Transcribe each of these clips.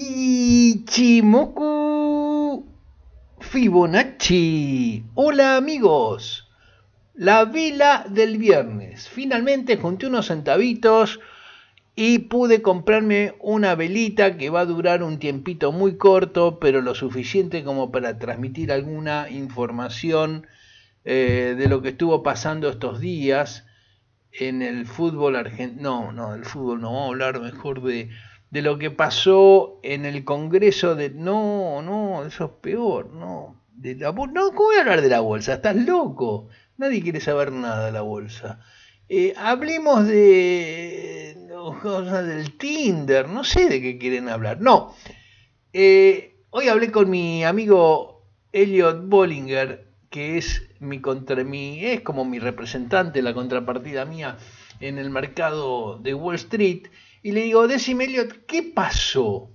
Ichimoku Fibonacci. Hola amigos. La vela del viernes. Finalmente junté unos centavitos y pude comprarme una velita que va a durar un tiempito muy corto, pero lo suficiente como para transmitir alguna información eh, de lo que estuvo pasando estos días en el fútbol argentino. No, no, el fútbol no, vamos a hablar mejor de de lo que pasó en el Congreso de... No, no, eso es peor, no. De no, ¿cómo voy a hablar de la bolsa? Estás loco. Nadie quiere saber nada de la bolsa. Eh, hablemos de cosas del Tinder, no sé de qué quieren hablar. No, eh, hoy hablé con mi amigo Elliot Bollinger, que es mi contra mí es como mi representante, la contrapartida mía en el mercado de Wall Street y le digo, Decime, Elliot, ¿qué pasó?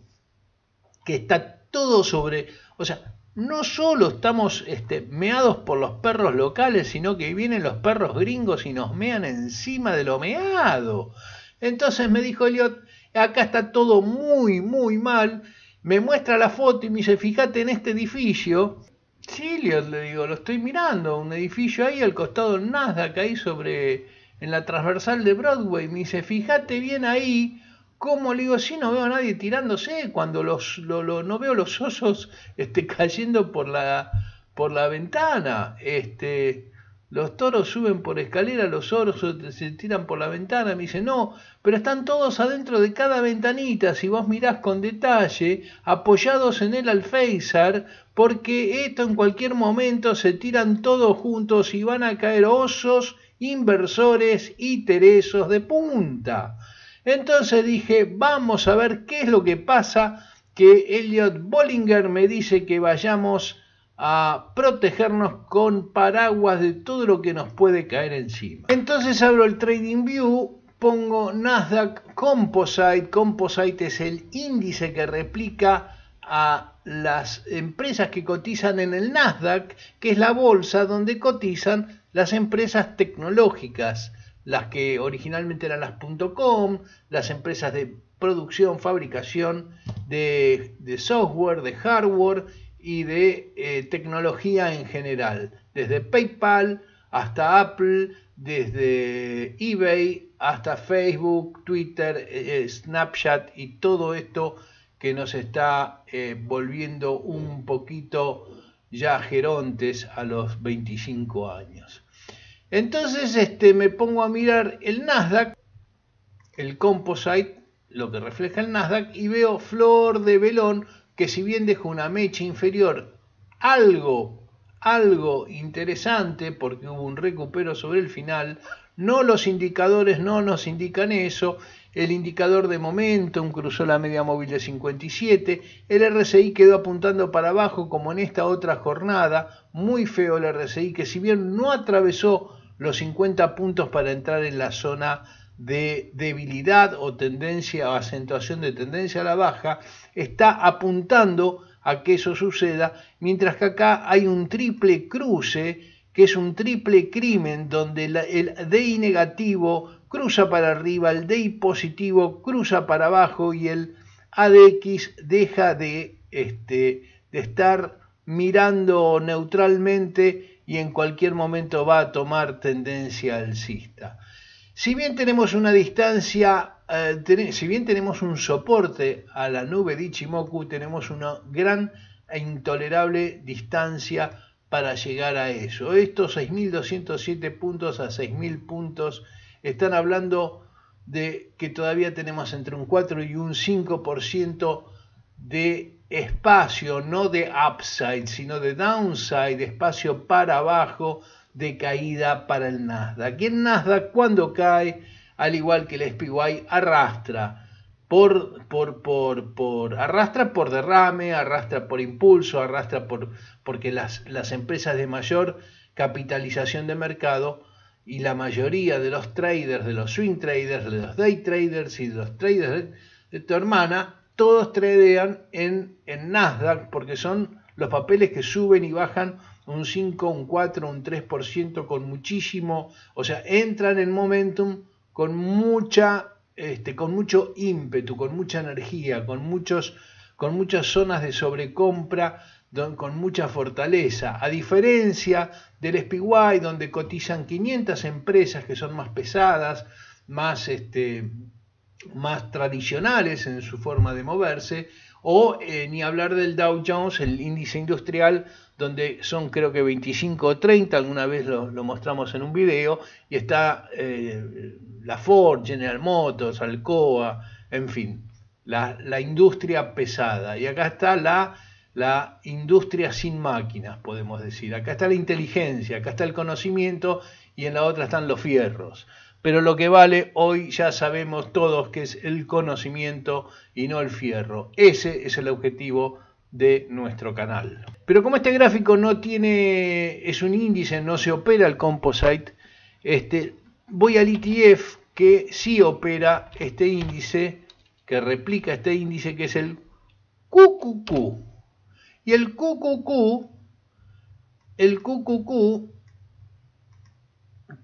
Que está todo sobre. O sea, no solo estamos este, meados por los perros locales, sino que vienen los perros gringos y nos mean encima de lo meado. Entonces me dijo Elliot, acá está todo muy, muy mal. Me muestra la foto y me dice, fíjate en este edificio. Sí, Elliot, le digo, lo estoy mirando, un edificio ahí al costado Nasdaq, ahí sobre en la transversal de Broadway. Me dice, fíjate bien ahí. ¿Cómo le digo? Si no veo a nadie tirándose cuando los, no veo los osos este, cayendo por la, por la ventana. Este, los toros suben por escalera, los osos se tiran por la ventana. Me dice, no, pero están todos adentro de cada ventanita, si vos mirás con detalle, apoyados en el alféizar, porque esto en cualquier momento se tiran todos juntos y van a caer osos inversores y teresos de punta. Entonces dije, vamos a ver qué es lo que pasa que Elliot Bollinger me dice que vayamos a protegernos con paraguas de todo lo que nos puede caer encima. Entonces abro el Trading View, pongo Nasdaq Composite. Composite es el índice que replica a las empresas que cotizan en el Nasdaq, que es la bolsa donde cotizan las empresas tecnológicas, las que originalmente eran las .com, las empresas de producción, fabricación de, software, de hardware y de eh, tecnología en general, desde PayPal hasta Apple, desde eBay hasta Facebook, Twitter, eh, eh, Snapchat y todo esto que nos está volviendo un poquito ya gerontes a los 25 años. Entonces este, me pongo a mirar el Nasdaq, el composite, lo que refleja el Nasdaq, y veo flor de velón que si bien dejó una mecha inferior algo, algo interesante, porque hubo un recupero sobre el final, no los indicadores no nos indican eso, el indicador de un cruzó la media móvil de 57, el RSI quedó apuntando para abajo como en esta otra jornada, muy feo el RSI que si bien no atravesó los 50 puntos para entrar en la zona de debilidad o tendencia o acentuación de tendencia a la baja, está apuntando a que eso suceda, mientras que acá hay un triple cruce, que es un triple crimen, donde el DI negativo cruza para arriba, el DI positivo cruza para abajo y el ADX deja de, este, de estar mirando neutralmente y en cualquier momento va a tomar tendencia alcista. Si bien tenemos una distancia, eh, si bien tenemos un soporte a la nube de Ichimoku, tenemos una gran e intolerable distancia para llegar a eso. Estos 6.207 puntos a 6.000 puntos están hablando de que todavía tenemos entre un 4 y un 5% de espacio no de upside, sino de downside, espacio para abajo de caída para el Nasdaq. Y el Nasdaq cuando cae, al igual que el SPY, arrastra por, por, por, por, arrastra por derrame, arrastra por impulso, arrastra por, porque las, las empresas de mayor capitalización de mercado y la mayoría de los traders, de los swing traders, de los day traders y de los traders de tu hermana, todos tradean en, en Nasdaq porque son los papeles que suben y bajan un 5, un 4, un 3% con muchísimo, o sea, entran en momentum con mucha, este, con mucho ímpetu, con mucha energía, con muchos, con muchas zonas de sobrecompra, con mucha fortaleza. A diferencia del SPY, donde cotizan 500 empresas que son más pesadas, más, este, más tradicionales en su forma de moverse, o eh, ni hablar del Dow Jones, el índice industrial, donde son creo que 25 o 30, alguna vez lo, mostramos en un video, y está eh, la Ford, General Motors, Alcoa, en fin, la, industria pesada. Y acá está la industria sin máquinas, podemos decir. Acá está la inteligencia, acá está el conocimiento, y en la otra están los fierros pero lo que vale hoy ya sabemos todos que es el conocimiento y no el fierro. Ese es el objetivo de nuestro canal. Pero como este gráfico no tiene, es un índice, no se opera el composite, este, voy al ETF que sí opera este índice, que replica este índice que es el QQQ. Y el QQQ, el QQQ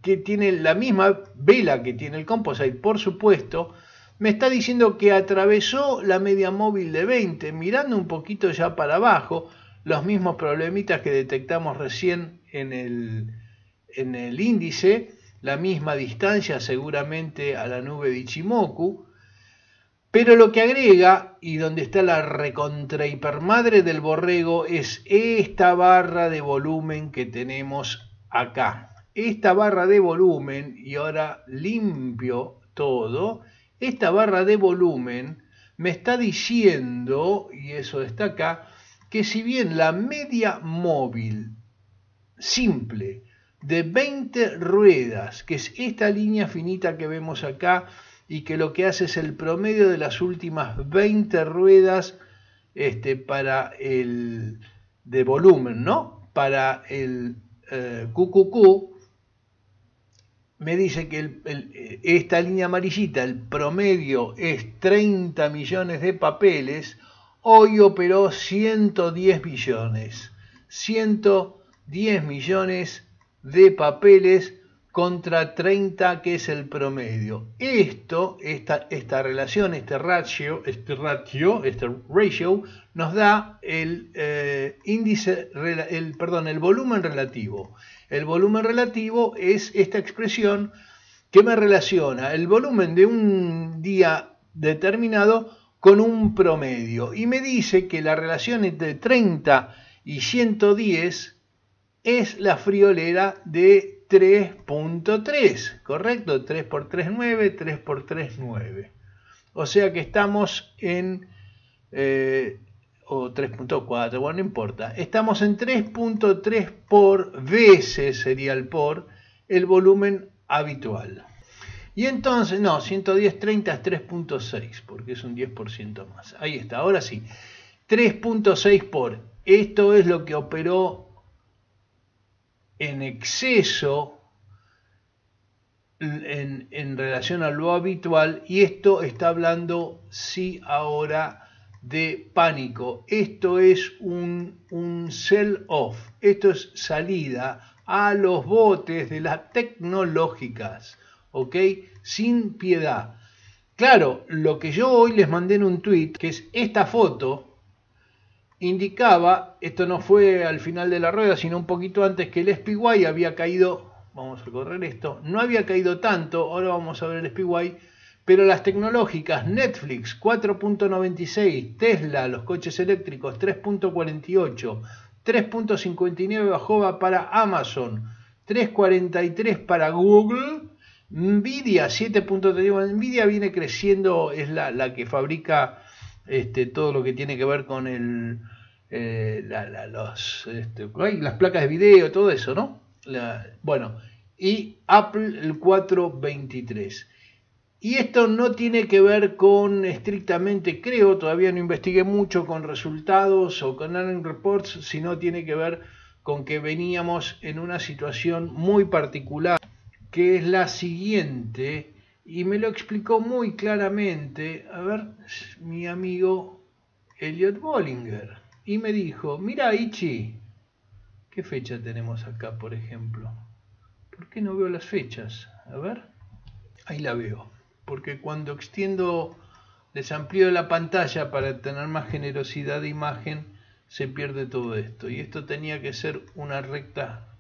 que tiene la misma vela que tiene el composite, por supuesto, me está diciendo que atravesó la media móvil de 20, mirando un poquito ya para abajo, los mismos problemitas que detectamos recién en el, índice, la misma distancia seguramente a la nube de Ichimoku, pero lo que agrega y donde está la recontra hipermadre del borrego es esta barra de volumen que tenemos acá esta barra de volumen, y ahora limpio todo, esta barra de volumen me está diciendo, y eso está acá, que si bien la media móvil simple de 20 ruedas, que es esta línea finita que vemos acá, y que lo que hace es el promedio de las últimas 20 ruedas este, para el de volumen, ¿no? Para el eh, QQQ, me dice que eh, esta línea amarillita, el promedio es 30 millones de papeles, hoy operó 110 millones. 110 millones de papeles contra 30 que es el promedio. Esto, esta, esta relación, este ratio, este ratio, este ratio, nos da el eh, índice, el, perdón, el volumen relativo. El volumen relativo es esta expresión que me relaciona el volumen de un día determinado con un promedio y me dice que la relación entre 30 y 110 es la friolera de 3.3, ¿correcto? 3 por 3, 9, 3 por 3, 9. O sea que estamos en eh, o 3.4, bueno, importa. Estamos en 3.3 por veces, sería el por, el volumen habitual. Y entonces, no, 110, es 3.6, porque es un 10% más. Ahí está, ahora sí. 3.6 por, esto es lo que operó en exceso en, en relación a lo habitual, y esto está hablando si ahora de pánico. Esto es un, sell-off, esto es salida a los botes de las tecnológicas, ¿ok? Sin piedad. Claro, lo que yo hoy les mandé en un tweet, que es esta foto, indicaba, esto no fue al final de la rueda, sino un poquito antes, que el SPY había caído, vamos a correr esto, no había caído tanto, ahora vamos a ver el SPY, pero las tecnológicas Netflix 4.96, Tesla, los coches eléctricos 3.48, 3.59 bajó para Amazon, 3.43 para Google, Nvidia 7.31, Nvidia viene creciendo, es la, que fabrica este, todo lo que tiene que ver con el, eh, este, las placas de video, todo eso, ¿no? bueno, y Apple el 423. Y esto no tiene que ver con estrictamente, creo, todavía no investigué mucho con resultados o con earning reports, sino tiene que ver con que veníamos en una situación muy particular, que es la siguiente, y me lo explicó muy claramente, a ver, mi amigo Elliot Bollinger, y me dijo, mira Ichi, ¿qué fecha tenemos acá, por ejemplo? ¿Por qué no veo las fechas? A ver, ahí la veo porque cuando extiendo, les la pantalla para tener más generosidad de imagen, se pierde todo esto. Y esto tenía que ser una recta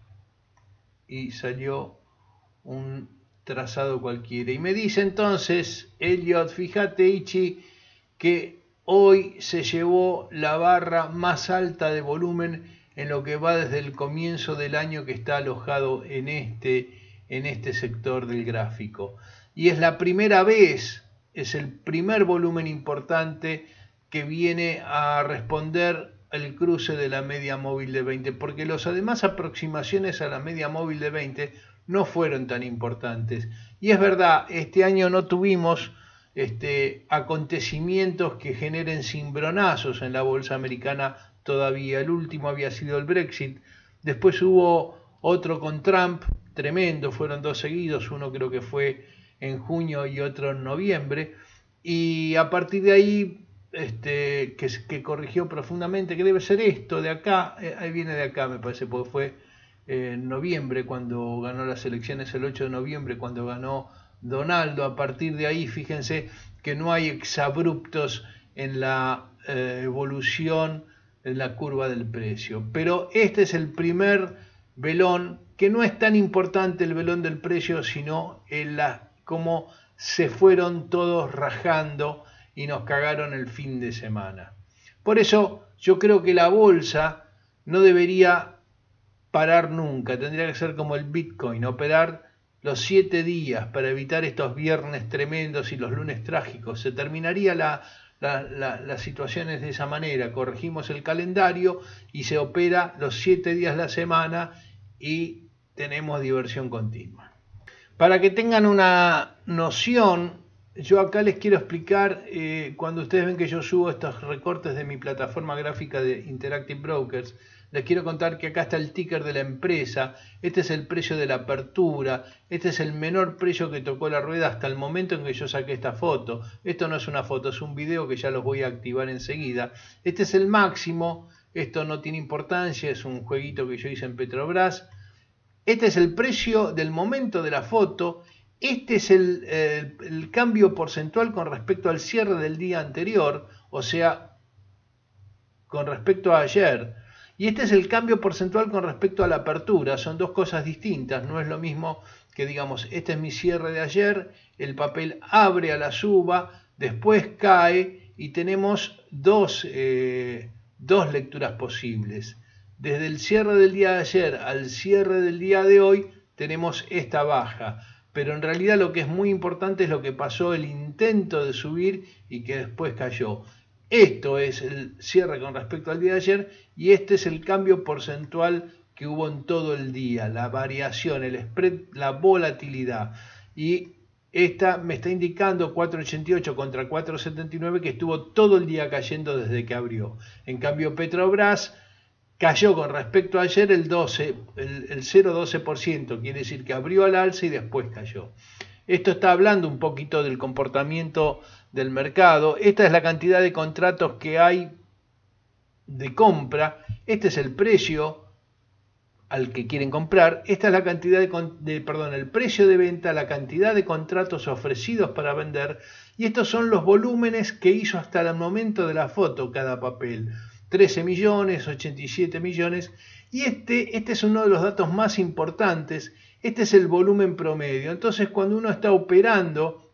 y salió un trazado cualquiera. Y me dice entonces, Elliot, fíjate Ichi, que hoy se llevó la barra más alta de volumen en lo que va desde el comienzo del año que está alojado en este, en este sector del gráfico y es la primera vez, es el primer volumen importante que viene a responder el cruce de la media móvil de 20, porque las demás aproximaciones a la media móvil de 20 no fueron tan importantes. Y es verdad, este año no tuvimos este, acontecimientos que generen cimbronazos en la bolsa americana todavía. El último había sido el Brexit, después hubo otro con Trump, tremendo, fueron dos seguidos, uno creo que fue en junio y otro en noviembre. Y a partir de ahí, este, que, que corrigió profundamente, que debe ser esto, de acá, eh, ahí viene de acá, me parece, porque fue eh, en noviembre cuando ganó las elecciones, el 8 de noviembre cuando ganó Donaldo. A partir de ahí, fíjense que no hay exabruptos en la eh, evolución, en la curva del precio. Pero este es el primer velón, que no es tan importante el velón del precio, sino en la como se fueron todos rajando y nos cagaron el fin de semana. Por eso yo creo que la bolsa no debería parar nunca, tendría que ser como el Bitcoin, operar los siete días para evitar estos viernes tremendos y los lunes trágicos. Se terminaría la, las situaciones de esa manera, corregimos el calendario y se opera los siete días la semana y tenemos diversión continua. Para que tengan una noción, yo acá les quiero explicar, eh, cuando ustedes ven que yo subo estos recortes de mi plataforma gráfica de Interactive Brokers, les quiero contar que acá está el ticker de la empresa, este es el precio de la apertura, este es el menor precio que tocó la rueda hasta el momento en que yo saqué esta foto. Esto no es una foto, es un video que ya los voy a activar enseguida. Este es el máximo, esto no tiene importancia, es un jueguito que yo hice en Petrobras. Este es el precio del momento de la foto. Este es eh, el, cambio porcentual con respecto al cierre del día anterior, o sea, con respecto a ayer. Y este es el cambio porcentual con respecto a la apertura. Son dos cosas distintas. No es lo mismo que digamos, este es mi cierre de ayer, el papel abre a la suba, después cae y tenemos dos, eh, dos lecturas posibles. Desde el cierre del día de ayer al cierre del día de hoy tenemos esta baja, pero en realidad lo que es muy importante es lo que pasó, el intento de subir y que después cayó. Esto es el cierre con respecto al día de ayer y este es el cambio porcentual que hubo en todo el día, la variación, el spread, la volatilidad. Y esta me está indicando 4.88 contra 4.79 que estuvo todo el día cayendo desde que abrió. En cambio, Petrobras cayó con respecto a ayer el el, 0,12%, quiere decir que abrió al alza y después cayó. Esto está hablando un poquito del comportamiento del mercado. Esta es la cantidad de contratos que hay de compra. Este es el precio al que quieren comprar. Esta es la cantidad de, perdón, el precio de venta, la cantidad de contratos ofrecidos para vender y estos son los volúmenes que hizo hasta el momento de la foto cada papel. 13 millones, 87 millones, y este, este es uno de los datos más importantes, este es el volumen promedio. Entonces, cuando uno está operando,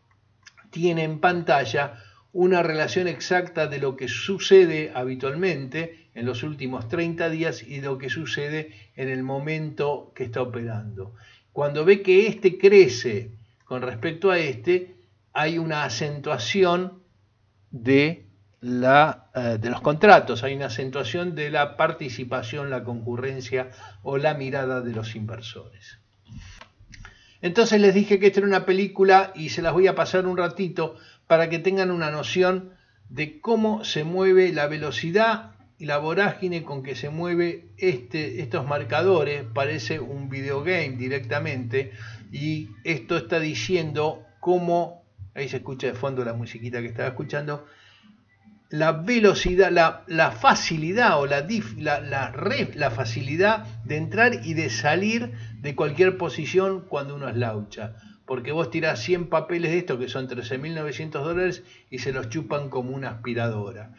tiene en pantalla una relación exacta de lo que sucede habitualmente en los últimos 30 días y lo que sucede en el momento que está operando. Cuando ve que este crece con respecto a este, hay una acentuación de eh, de los contratos, hay una acentuación de la participación, la concurrencia o la mirada de los inversores. Entonces les dije que esta era una película y se las voy a pasar un ratito para que tengan una noción de cómo se mueve la velocidad y la vorágine con que se mueve este, estos marcadores. Parece un game directamente y esto está diciendo cómo, ahí se escucha de fondo la musiquita que estaba escuchando, la velocidad, la, facilidad o la, la, facilidad de entrar y de salir de cualquier posición cuando uno es laucha. Porque vos tirás 100 papeles de esto que son 13.900 dólares y se los chupan como una aspiradora.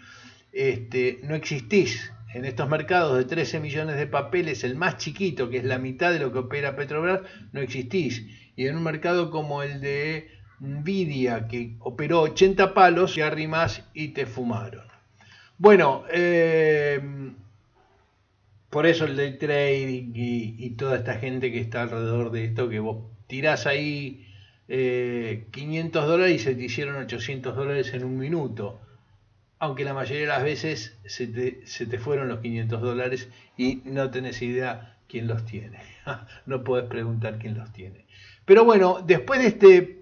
Este, no existís en estos mercados de 13 millones de papeles, el más chiquito, que es la mitad de lo que opera Petrobras, no existís. Y en un mercado como el de Nvidia, que operó 80 palos, y arrimas y te fumaron. Bueno, eh, por eso el day trading y, toda esta gente que está alrededor de esto, que vos tirás ahí 500 eh, dólares y se te hicieron 800 dólares en un minuto. Aunque la mayoría de las veces se te, se te fueron los 500 dólares y no tenés idea quién los tiene. no podés preguntar quién los tiene. Pero bueno, después de este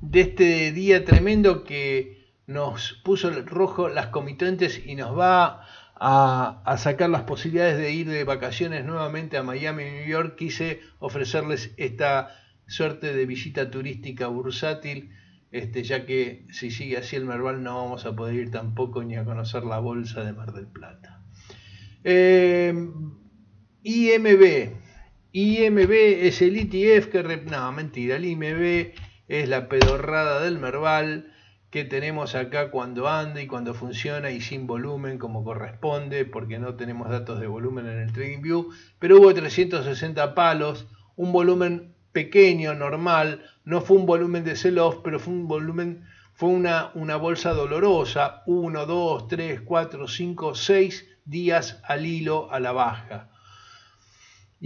de este día tremendo que nos puso el rojo las comitentes y nos va a, sacar las posibilidades de ir de vacaciones nuevamente a Miami, y New York, quise ofrecerles esta suerte de visita turística bursátil, este, ya que si sigue así el Merval no vamos a poder ir tampoco ni a conocer la bolsa de Mar del Plata. Em, IMB. IMB es el ETF que... no, mentira, el IMB es la pedorrada del Merval que tenemos acá cuando anda y cuando funciona y sin volumen como corresponde, porque no tenemos datos de volumen en el View, pero hubo 360 palos, un volumen pequeño, normal, no fue un volumen de sell-off, pero fue un volumen, fue una, una bolsa dolorosa, 1, 2, 3, 4, 5, 6 días al hilo a la baja.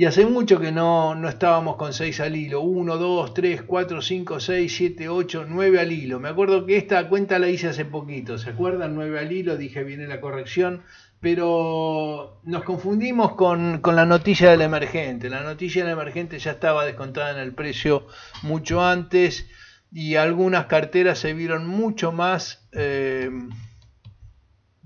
Y hace mucho que no, no estábamos con 6 al hilo. 1, 2, 3, 4, 5, 6, 7, 8, 9 al hilo. Me acuerdo que esta cuenta la hice hace poquito. ¿Se acuerdan? 9 al hilo, dije viene la corrección. Pero nos confundimos con, la noticia del emergente. La noticia del emergente ya estaba descontada en el precio mucho antes y algunas carteras se vieron mucho más... Eh,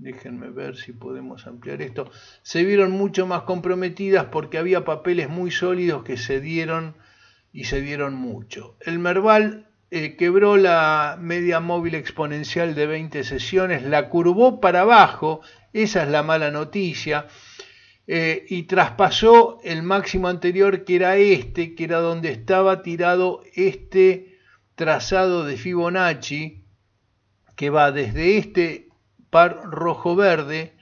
Déjenme ver si podemos ampliar esto. Se vieron mucho más comprometidas porque había papeles muy sólidos que se dieron y se dieron mucho. El Merval eh, quebró la media móvil exponencial de 20 sesiones, la curvó para abajo, esa es la mala noticia, eh, y traspasó el máximo anterior que era este, que era donde estaba tirado este trazado de Fibonacci, que va desde este par rojo verde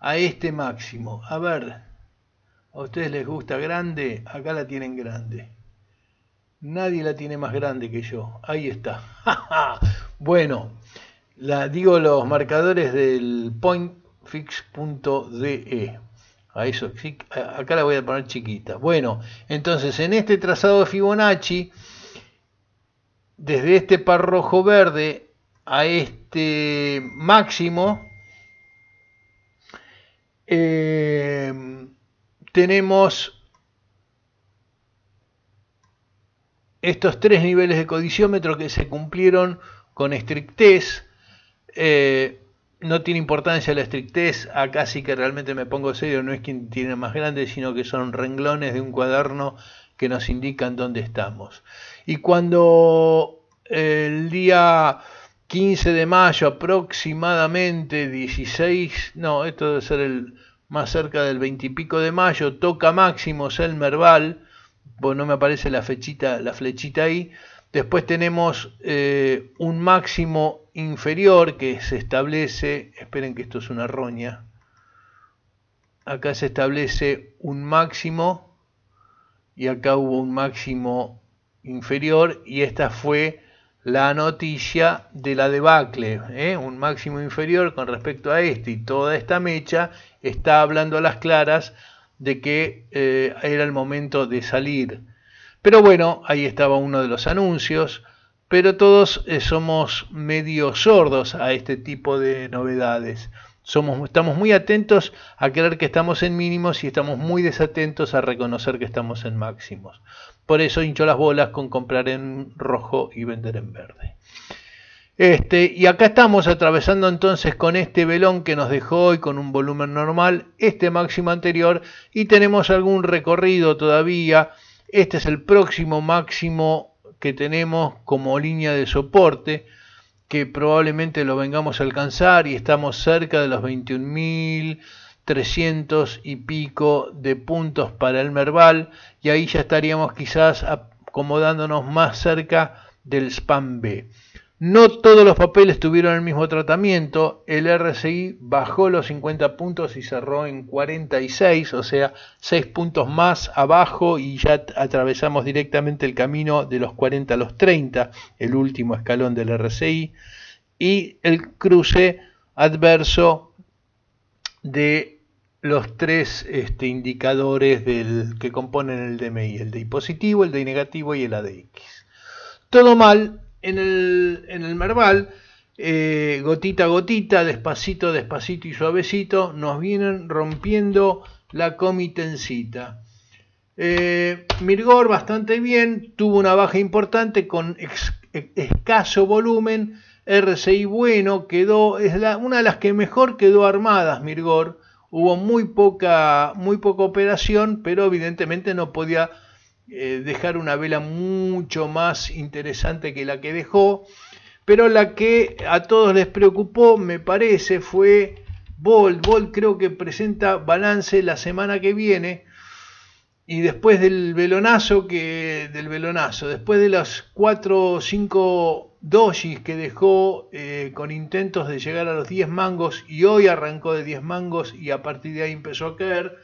a este máximo. A ver, a ustedes les gusta grande, acá la tienen grande. Nadie la tiene más grande que yo. Ahí está. bueno, la, digo los marcadores del pointfix.de. E. A eso, acá la voy a poner chiquita. Bueno, entonces en este trazado de Fibonacci, desde este par rojo verde a este máximo, eh, tenemos estos tres niveles de codiciómetro que se cumplieron con estrictez. Eh, no tiene importancia la estrictez, acá sí que realmente me pongo serio, no es quien tiene más grande, sino que son renglones de un cuaderno que nos indican dónde estamos. Y cuando el día 15 de mayo aproximadamente, 16, no, esto debe ser el más cerca del 20 y pico de mayo, toca máximo el Merval, pues no me aparece la, fechita, la flechita ahí. Después tenemos eh, un máximo inferior que se establece, esperen que esto es una roña, acá se establece un máximo y acá hubo un máximo inferior y esta fue la noticia de la debacle, ¿eh? un máximo inferior con respecto a este y toda esta mecha está hablando a las claras de que eh, era el momento de salir. Pero bueno, ahí estaba uno de los anuncios, pero todos eh, somos medio sordos a este tipo de novedades. Somos, estamos muy atentos a creer que estamos en mínimos y estamos muy desatentos a reconocer que estamos en máximos. Por eso hincho las bolas con comprar en rojo y vender en verde. Este, y acá estamos atravesando entonces con este velón que nos dejó hoy con un volumen normal, este máximo anterior y tenemos algún recorrido todavía. Este es el próximo máximo que tenemos como línea de soporte que probablemente lo vengamos a alcanzar y estamos cerca de los 21.000 300 y pico de puntos para el Merval y ahí ya estaríamos quizás acomodándonos más cerca del SPAM B. No todos los papeles tuvieron el mismo tratamiento. El RSI bajó los 50 puntos y cerró en 46, o sea, 6 puntos más abajo y ya atravesamos directamente el camino de los 40 a los 30, el último escalón del RSI. Y el cruce adverso de los tres este, indicadores del, que componen el DMI, el DI positivo, el DI negativo y el ADX. Todo mal en el, en Merval, eh, gotita a gotita, despacito, despacito y suavecito, nos vienen rompiendo la comitencita. Eh, Mirgor bastante bien, tuvo una baja importante con escaso volumen, RCI bueno, quedó, es una de las que mejor quedó armadas Mirgor, hubo muy poca, muy poca operación, pero evidentemente no podía eh, dejar una vela mucho más interesante que la que dejó. Pero la que a todos les preocupó, me parece, fue Bolt. Bolt creo que presenta balance la semana que viene. Y después del velonazo, que, del velonazo, después de las 4 o 5 dojis que dejó eh, con intentos de llegar a los 10 mangos y hoy arrancó de 10 mangos y a partir de ahí empezó a caer.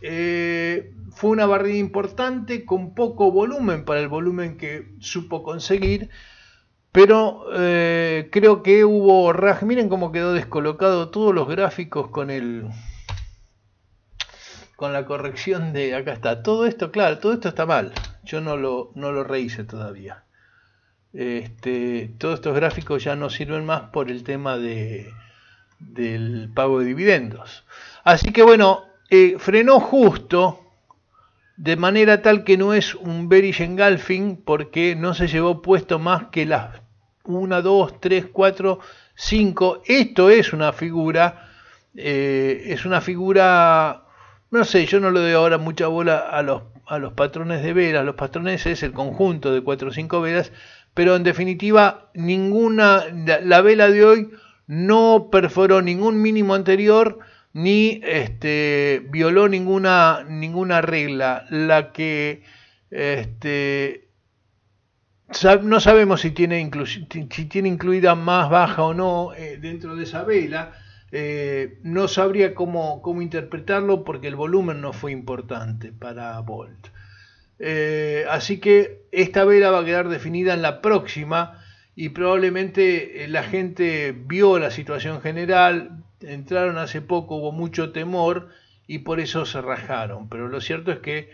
Eh, fue una barrida importante con poco volumen para el volumen que supo conseguir, pero eh, creo que hubo Miren cómo quedó descolocado todos los gráficos con el con la corrección de acá está. Todo esto, claro, todo esto está mal. Yo no lo, no lo rehice todavía. Este, todos estos gráficos ya no sirven más por el tema de, del pago de dividendos. Así que bueno, eh, frenó justo de manera tal que no es un bearish engulfing porque no se llevó puesto más que las 1, 2, 3, 4, 5. Esto es una figura, eh, es una figura, no sé, yo no le doy ahora mucha bola a los, a los patrones de velas, los patrones es el conjunto de 4 o 5 velas, pero en definitiva ninguna, la, vela de hoy no perforó ningún mínimo anterior ni este, violó ninguna, ninguna regla. La que este, no sabemos si tiene, si tiene incluida más baja o no eh, dentro de esa vela. Eh, no sabría cómo, cómo interpretarlo porque el volumen no fue importante para Volt. Eh, así que esta vela va a quedar definida en la próxima y probablemente eh, la gente vio la situación general, entraron hace poco, hubo mucho temor y por eso se rajaron. Pero lo cierto es que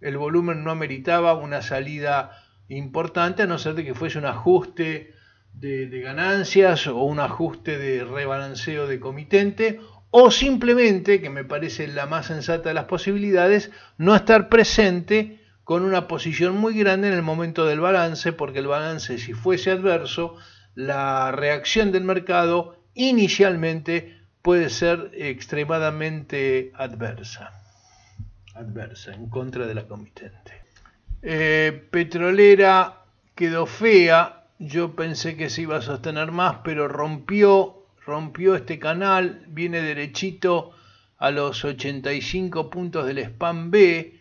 el volumen no meritaba una salida importante, a no ser de que fuese un ajuste de ganancias o un ajuste de rebalanceo de comitente o simplemente, que me parece la más sensata de las posibilidades, no estar presente con una posición muy grande en el momento del balance, porque el balance si fuese adverso, la reacción del mercado inicialmente puede ser extremadamente adversa, adversa, en contra de la comitente. Eh, petrolera quedó fea, yo pensé que se iba a sostener más, pero rompió, rompió este canal, viene derechito a los 85 puntos del spam B.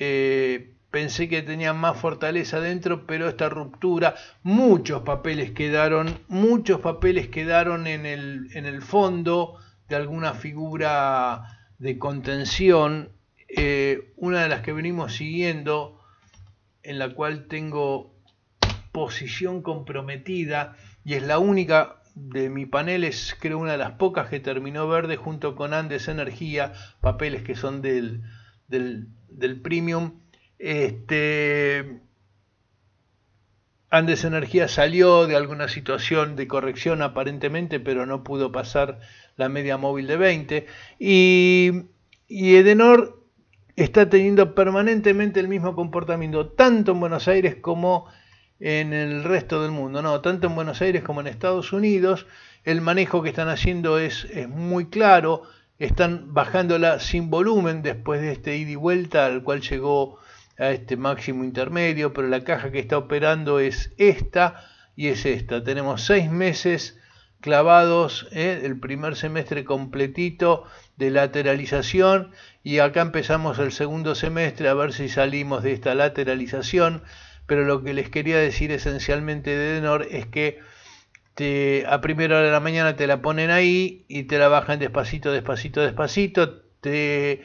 Eh, Pensé que tenía más fortaleza dentro, pero esta ruptura, muchos papeles quedaron, muchos papeles quedaron en el, fondo de alguna figura de contención, eh, una de las que venimos siguiendo, en la cual tengo posición comprometida y es la única de mi panel, es creo una de las pocas que terminó verde junto con Andes Energía, papeles que son del, del, del premium este, Andes Energía salió de alguna situación de corrección aparentemente, pero no pudo pasar la media móvil de 20. Y, Edenor está teniendo permanentemente el mismo comportamiento, tanto en Buenos Aires como en el resto del mundo. No, tanto en Buenos Aires como en Estados Unidos. El manejo que están haciendo es, es muy claro. Están bajándola sin volumen después de este ida y vuelta al cual llegó a este máximo intermedio, pero la caja que está operando es esta y es esta. Tenemos seis meses clavados, ¿eh? el primer semestre completito de lateralización y acá empezamos el segundo semestre a ver si salimos de esta lateralización, pero lo que les quería decir esencialmente de Denor es que te, a primera hora de la mañana te la ponen ahí y te la bajan despacito, despacito, despacito, te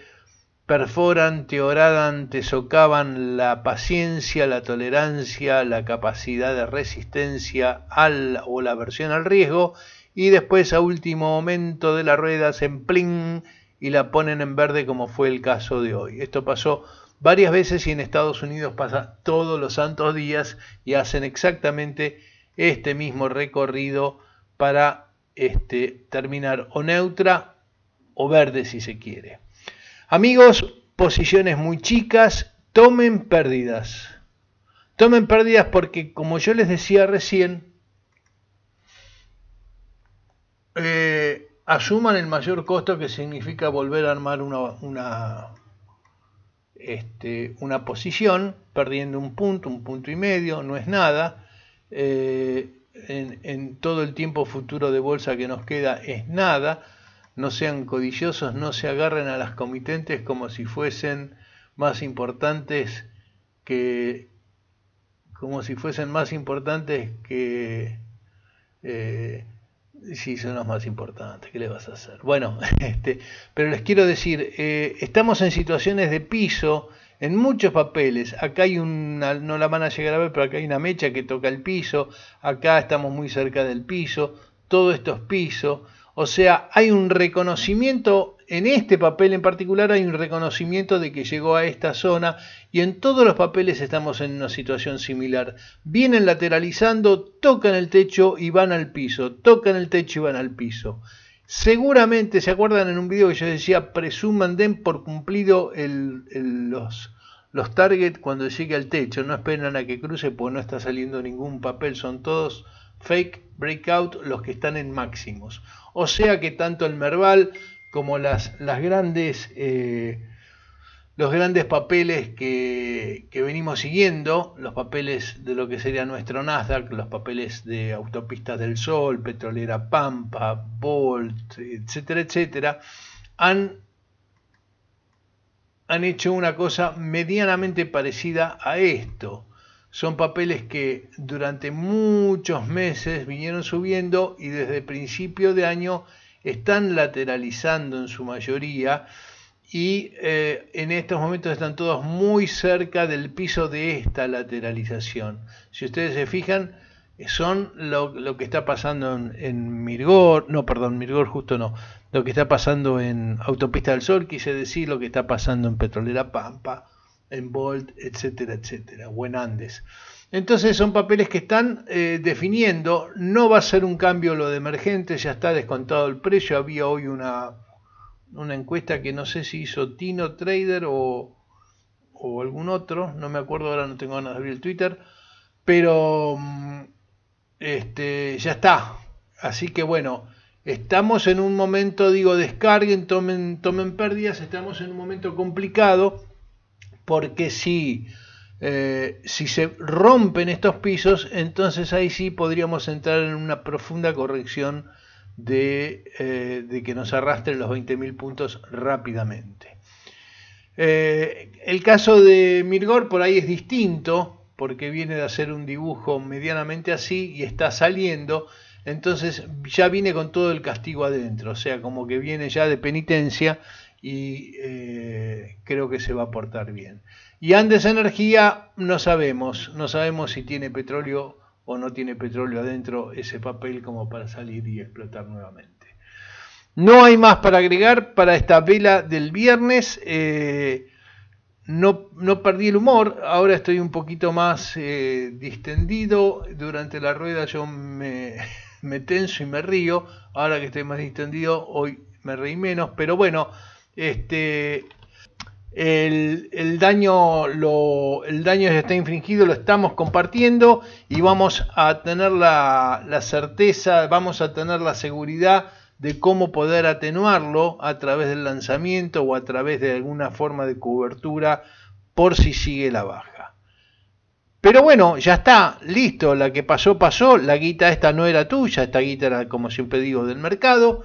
perforan, te horadan, te socavan la paciencia, la tolerancia, la capacidad de resistencia al o la aversión al riesgo y después a último momento de la rueda hacen pling y la ponen en verde como fue el caso de hoy. Esto pasó varias veces y en Estados Unidos pasa todos los santos días y hacen exactamente este mismo recorrido para este, terminar o neutra o verde si se quiere. Amigos, posiciones muy chicas, tomen pérdidas. Tomen pérdidas porque, como yo les decía recién, eh, asuman el mayor costo que significa volver a armar una, este, una, posición, perdiendo un punto, un punto y medio, no es nada. Eh, en todo el tiempo futuro de bolsa que nos queda es nada no sean codiciosos, no se agarren a las comitentes como si fuesen más importantes que como si fuesen más importantes que si eh, sí son los más importantes qué le vas a hacer bueno este pero les quiero decir eh, estamos en situaciones de piso en muchos papeles. Acá hay una, no la van a llegar a ver, pero acá hay una mecha que toca el piso, acá estamos muy cerca del piso, todo esto es piso. O sea, hay un reconocimiento, en este papel en particular hay un reconocimiento de que llegó a esta zona y en todos los papeles estamos en una situación similar. Vienen lateralizando, tocan el techo y van al piso, tocan el techo y van al piso. Seguramente se acuerdan en un video que yo decía, presuman den por cumplido los, los target cuando llegue al techo, no esperan a que cruce, pues no está saliendo ningún papel, son todos fake breakout los que están en máximos. O sea que tanto el Merval como las, las grandes, eh, los grandes papeles que, que, venimos siguiendo, los papeles de lo que sería nuestro Nasdaq, los papeles de Autopistas del Sol, Petrolera Pampa, Bolt, etcétera, etcétera, han, han hecho una cosa medianamente parecida a esto. Son papeles que durante muchos meses vinieron subiendo y desde principio de año están lateralizando en su mayoría y eh, en estos momentos están todos muy cerca del piso de esta lateralización. Si ustedes se fijan, son lo, que está pasando en, en, Mirgor, no, perdón, Mirgor justo no, lo que está pasando en Autopista del Sol, quise decir lo que está pasando en Petrolera Pampa en Bolt, etcétera, etcétera, buen Andes. Entonces son papeles que están eh, definiendo, no va a ser un cambio lo de emergente, ya está descontado el precio, había hoy una, una encuesta que no sé si hizo Tino Trader o, o algún otro, no me acuerdo ahora, no tengo ganas de abrir el Twitter, pero mm, este, ya está, así que bueno, estamos en un momento, digo, descarguen, tomen, tomen pérdidas, estamos en un momento complicado porque si, eh, si se rompen estos pisos, entonces ahí sí podríamos entrar en una profunda corrección de, eh, de que nos arrastren los 20.000 puntos rápidamente. Eh, el caso de Mirgor por ahí es distinto, porque viene de hacer un dibujo medianamente así y está saliendo, entonces ya viene con todo el castigo adentro, o sea, como que viene ya de penitencia y eh, creo que se va a portar bien. Y Andes Energía no sabemos, no sabemos si tiene petróleo o no tiene petróleo adentro ese papel como para salir y explotar nuevamente. No hay más para agregar para esta vela del viernes. Eh, no, no, perdí el humor, ahora estoy un poquito más eh, distendido. Durante la rueda yo me, me tenso y me río. Ahora que estoy más distendido, hoy me reí menos. Pero bueno, este, el, el, daño lo, el daño está infringido, lo estamos compartiendo y vamos a tener la, la certeza, vamos a tener la seguridad de cómo poder atenuarlo a través del lanzamiento o a través de alguna forma de cobertura por si sigue la baja. Pero bueno, ya está, listo, la que pasó pasó, la guita esta no era tuya, esta guita era como siempre digo del mercado,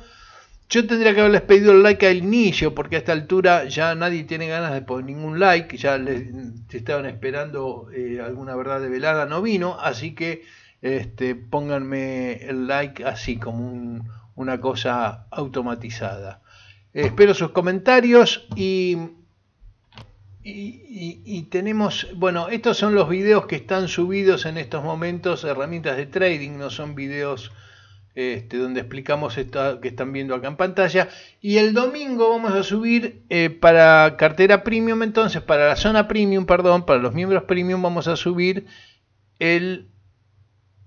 yo tendría que haberles pedido el like al inicio, porque a esta altura ya nadie tiene ganas de poner ningún like, ya les estaban esperando eh, alguna verdad de velada, no vino, así que este, pónganme el like así, como una cosa automatizada. Espero sus comentarios y y, y, tenemos, bueno, estos son los videos que están subidos en estos momentos, herramientas de trading, no son videos este, donde explicamos esto que están viendo acá en pantalla. Y el domingo vamos a subir eh, para cartera premium, entonces, para la zona premium, perdón, para los miembros premium vamos a subir el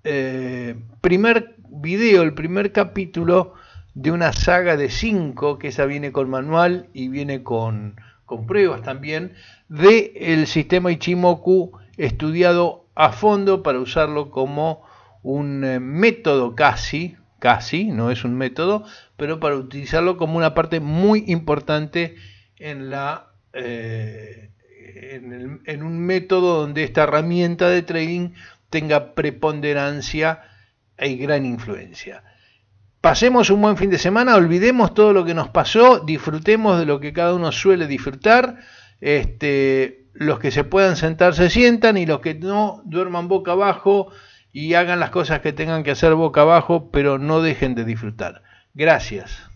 eh, primer video, el primer capítulo de una saga de 5, que esa viene con manual y viene con, pruebas también, del el sistema Ichimoku estudiado a fondo para usarlo como un eh, método casi, casi, no es un método, pero para utilizarlo como una parte muy importante en, la, eh, en, un método donde esta herramienta de trading tenga preponderancia y gran influencia. Pasemos un buen fin de semana, olvidemos todo lo que nos pasó, disfrutemos de lo que cada uno suele disfrutar. Este, los que se puedan sentar se sientan y los que no duerman boca abajo y hagan las cosas que tengan que hacer boca abajo, pero no dejen de disfrutar. Gracias.